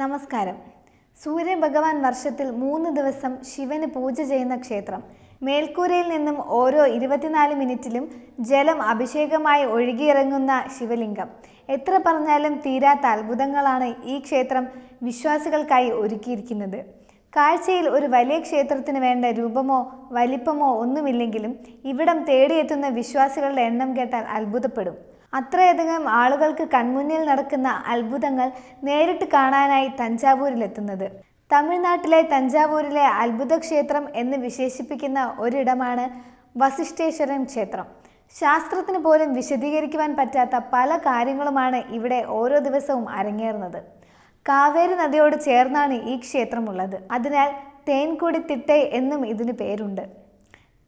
നമസ്കാരം സൂര്യഭഗവാൻ വർഷത്തിൽ മൂന്ന് ദിവസം ശിവന് പൂജ ചെയ്യുന്ന ക്ഷേത്രം മേൽക്കൂരയിൽ നിന്നും ഓരോ ഇരുപത്തിനാല് മിനിറ്റിലും ജലം അഭിഷേകമായി ഒഴുകിയിറങ്ങുന്ന ശിവലിംഗം എത്ര പറഞ്ഞാലും തീരാത്ത അത്ഭുതങ്ങളാണ് ഈ ക്ഷേത്രം വിശ്വാസികൾക്കായി ഒരുക്കിയിരിക്കുന്നത് കാഴ്ചയിൽ ഒരു വലിയ ക്ഷേത്രത്തിന് വേണ്ട രൂപമോ വലിപ്പമോ ഒന്നുമില്ലെങ്കിലും ഇവിടം തേടിയെത്തുന്ന വിശ്വാസികളുടെ എണ്ണം കേട്ടാൽ അത്ഭുതപ്പെടും അത്രയധികം ആളുകൾക്ക് കൺമുന്നിൽ നടക്കുന്ന അത്ഭുതങ്ങൾ നേരിട്ട് കാണാനായി തഞ്ചാവൂരിലെത്തുന്നത് തമിഴ്നാട്ടിലെ തഞ്ചാവൂരിലെ അത്ഭുത ക്ഷേത്രം എന്ന് വിശേഷിപ്പിക്കുന്ന ഒരിടമാണ് വസിഷ്ഠേശ്വരൻ ക്ഷേത്രം ശാസ്ത്രത്തിന് പോലും വിശദീകരിക്കുവാൻ പറ്റാത്ത പല കാര്യങ്ങളുമാണ് ഇവിടെ ഓരോ ദിവസവും അരങ്ങേറുന്നത് കാവേരി നദിയോട് ചേർന്നാണ് ഈ ക്ഷേത്രമുള്ളത് അതിനാൽ തേൻകൂടി തിട്ടെ എന്നും ഇതിന് പേരുണ്ട്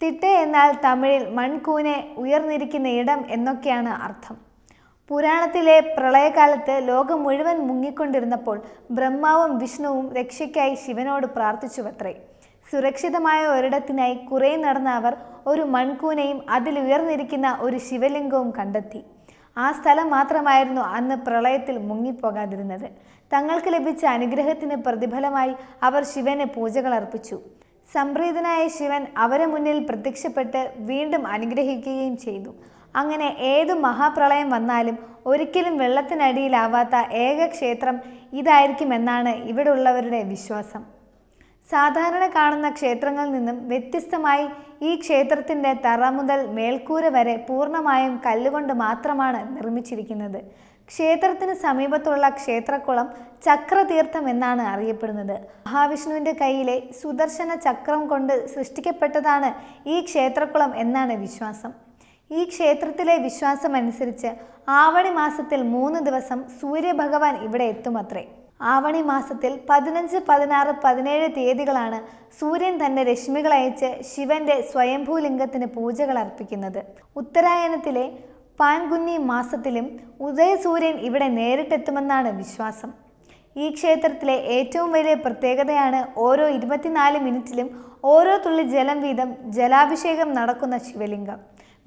തിട്ട എന്നാൽ തമിഴിൽ മൺകൂനെ ഉയർന്നിരിക്കുന്ന ഇടം എന്നൊക്കെയാണ് അർത്ഥം പുരാണത്തിലെ പ്രളയകാലത്ത് ലോകം മുഴുവൻ മുങ്ങിക്കൊണ്ടിരുന്നപ്പോൾ ബ്രഹ്മാവും വിഷ്ണുവും രക്ഷയ്ക്കായി ശിവനോട് പ്രാർത്ഥിച്ചുവത്രേ സുരക്ഷിതമായ ഒരിടത്തിനായി കുറേ നടന്ന അവർ ഒരു മൺകൂനയും ഉയർന്നിരിക്കുന്ന ഒരു ശിവലിംഗവും കണ്ടെത്തി ആ സ്ഥലം മാത്രമായിരുന്നു അന്ന് പ്രളയത്തിൽ മുങ്ങിപ്പോകാതിരുന്നത് തങ്ങൾക്ക് ലഭിച്ച അനുഗ്രഹത്തിന് പ്രതിഫലമായി അവർ ശിവന് പൂജകൾ അർപ്പിച്ചു സംപ്രീതനായ ശിവൻ അവരെ മുന്നിൽ പ്രത്യക്ഷപ്പെട്ട് വീണ്ടും അനുഗ്രഹിക്കുകയും ചെയ്തു അങ്ങനെ ഏതു മഹാപ്രളയം വന്നാലും ഒരിക്കലും വെള്ളത്തിനടിയിലാവാത്ത ഏക ക്ഷേത്രം ഇതായിരിക്കുമെന്നാണ് ഉള്ളവരുടെ വിശ്വാസം സാധാരണ കാണുന്ന ക്ഷേത്രങ്ങളിൽ നിന്നും വ്യത്യസ്തമായി ഈ ക്ഷേത്രത്തിൻ്റെ തറ മുതൽ മേൽക്കൂര വരെ പൂർണ്ണമായും കല്ലുകൊണ്ട് മാത്രമാണ് നിർമ്മിച്ചിരിക്കുന്നത് ക്ഷേത്രത്തിന് സമീപത്തുള്ള ക്ഷേത്രക്കുളം ചക്രതീർത്ഥം എന്നാണ് അറിയപ്പെടുന്നത് മഹാവിഷ്ണുവിൻ്റെ കയ്യിലെ സുദർശന ചക്രം കൊണ്ട് സൃഷ്ടിക്കപ്പെട്ടതാണ് ഈ ക്ഷേത്രക്കുളം എന്നാണ് വിശ്വാസം ഈ ക്ഷേത്രത്തിലെ വിശ്വാസം അനുസരിച്ച് ആവണി മാസത്തിൽ മൂന്ന് ദിവസം സൂര്യഭഗവാൻ ഇവിടെ എത്തുമത്രേ ആവണി മാസത്തിൽ പതിനഞ്ച് പതിനാറ് പതിനേഴ് തീയതികളാണ് സൂര്യൻ തന്നെ രശ്മികളയച്ച് ശിവന്റെ സ്വയംഭൂലിംഗത്തിന് പൂജകൾ അർപ്പിക്കുന്നത് ഉത്തരായണത്തിലെ പാൻകുന്നി മാസത്തിലും ഉദയസൂര്യൻ ഇവിടെ നേരിട്ടെത്തുമെന്നാണ് വിശ്വാസം ഈ ക്ഷേത്രത്തിലെ ഏറ്റവും വലിയ പ്രത്യേകതയാണ് ഓരോ ഇരുപത്തിനാല് മിനിറ്റിലും ഓരോ തുള്ളി ജലം വീതം ജലാഭിഷേകം നടക്കുന്ന ശിവലിംഗം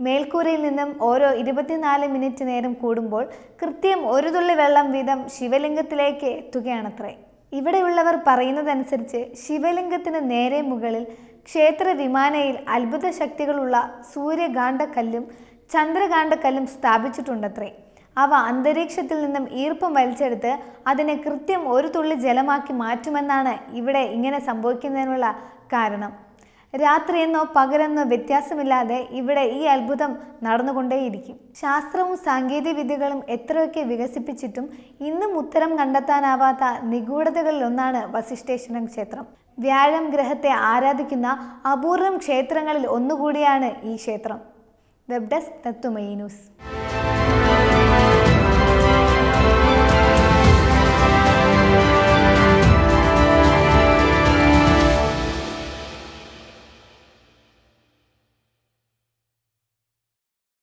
മേൽക്കൂരയിൽ നിന്നും ഓരോ ഇരുപത്തിനാല് മിനിറ്റ് നേരം കൂടുമ്പോൾ കൃത്യം ഒരു തുള്ളി വെള്ളം വീതം ശിവലിംഗത്തിലേക്ക് എത്തുകയാണത്രേ ഇവിടെയുള്ളവർ പറയുന്നതനുസരിച്ച് ശിവലിംഗത്തിന് നേരെ മുകളിൽ ക്ഷേത്ര വിമാനയിൽ അത്ഭുത ശക്തികളുള്ള സൂര്യകാന്ഡക്കല്ലും കല്ലും സ്ഥാപിച്ചിട്ടുണ്ടത്രേ അവ അന്തരീക്ഷത്തിൽ നിന്നും ഈർപ്പം വലിച്ചെടുത്ത് അതിനെ കൃത്യം ഒരു തുള്ളി ജലമാക്കി മാറ്റുമെന്നാണ് ഇവിടെ ഇങ്ങനെ സംഭവിക്കുന്നതിനുള്ള കാരണം രാത്രിയെന്നോ പകലെന്നോ വ്യത്യാസമില്ലാതെ ഇവിടെ ഈ അത്ഭുതം നടന്നുകൊണ്ടേയിരിക്കും ശാസ്ത്രവും സാങ്കേതിക വിദ്യകളും എത്രയൊക്കെ വികസിപ്പിച്ചിട്ടും ഇന്നും ഉത്തരം കണ്ടെത്താനാവാത്ത നിഗൂഢതകളിലൊന്നാണ് വസിഷ്ഠേശ്വരൻ ക്ഷേത്രം വ്യാഴം ഗ്രഹത്തെ ആരാധിക്കുന്ന അപൂർവം ക്ഷേത്രങ്ങളിൽ ഒന്നുകൂടിയാണ് ഈ ക്ഷേത്രം വെബ് ഡെസ്ക് തത്തുമൈ ന്യൂസ്